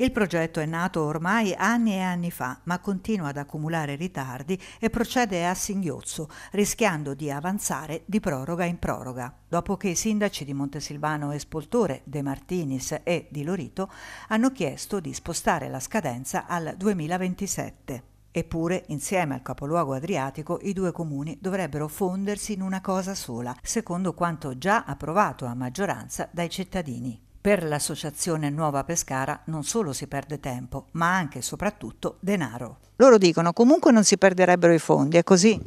Il progetto è nato ormai anni e anni fa, ma continua ad accumulare ritardi e procede a singhiozzo, rischiando di avanzare di proroga in proroga. Dopo che i sindaci di Montesilvano e Spoltore, De Martinis e di Lorito hanno chiesto di spostare la scadenza al 2027. Eppure, insieme al capoluogo adriatico, i due comuni dovrebbero fondersi in una cosa sola, secondo quanto già approvato a maggioranza dai cittadini. Per l'associazione Nuova Pescara non solo si perde tempo, ma anche e soprattutto denaro. Loro dicono comunque non si perderebbero i fondi, è così?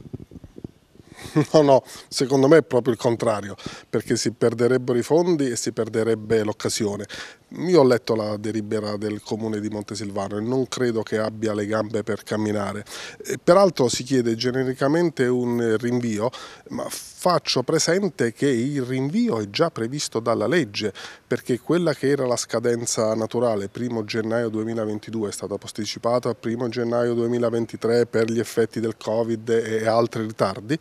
No, no, secondo me è proprio il contrario, perché si perderebbero i fondi e si perderebbe l'occasione. Io ho letto la delibera del comune di Montesilvano e non credo che abbia le gambe per camminare. Eh, peraltro si chiede genericamente un rinvio, ma faccio presente che il rinvio è già previsto dalla legge, perché quella che era la scadenza naturale, 1 gennaio 2022, è stata posticipata al 1 gennaio 2023 per gli effetti del Covid e altri ritardi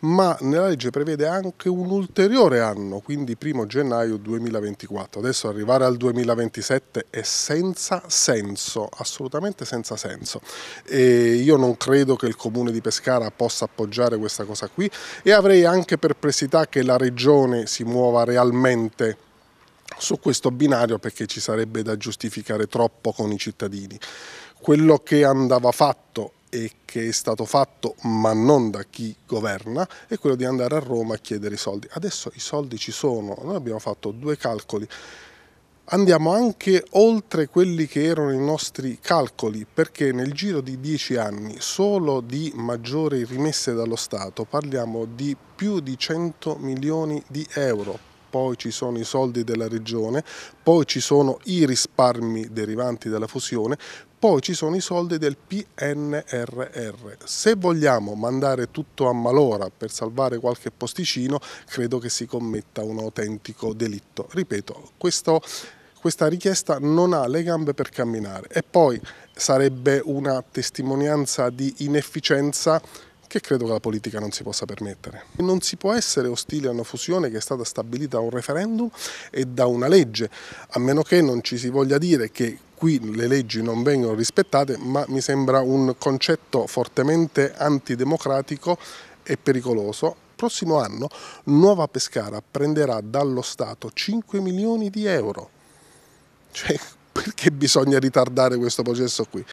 ma nella legge prevede anche un ulteriore anno, quindi 1 gennaio 2024. Adesso arrivare al 2027 è senza senso, assolutamente senza senso. E io non credo che il comune di Pescara possa appoggiare questa cosa qui e avrei anche perplessità che la regione si muova realmente su questo binario perché ci sarebbe da giustificare troppo con i cittadini. Quello che andava fatto e che è stato fatto ma non da chi governa è quello di andare a Roma a chiedere i soldi. Adesso i soldi ci sono, noi abbiamo fatto due calcoli. Andiamo anche oltre quelli che erano i nostri calcoli perché nel giro di dieci anni solo di maggiori rimesse dallo Stato parliamo di più di 100 milioni di euro poi ci sono i soldi della regione, poi ci sono i risparmi derivanti dalla fusione, poi ci sono i soldi del PNRR. Se vogliamo mandare tutto a malora per salvare qualche posticino, credo che si commetta un autentico delitto. Ripeto, questo questa richiesta non ha le gambe per camminare e poi sarebbe una testimonianza di inefficienza che credo che la politica non si possa permettere. Non si può essere ostili a una fusione che è stata stabilita da un referendum e da una legge, a meno che non ci si voglia dire che qui le leggi non vengono rispettate, ma mi sembra un concetto fortemente antidemocratico e pericoloso. Prossimo anno Nuova Pescara prenderà dallo Stato 5 milioni di euro. Cioè, perché bisogna ritardare questo processo qui?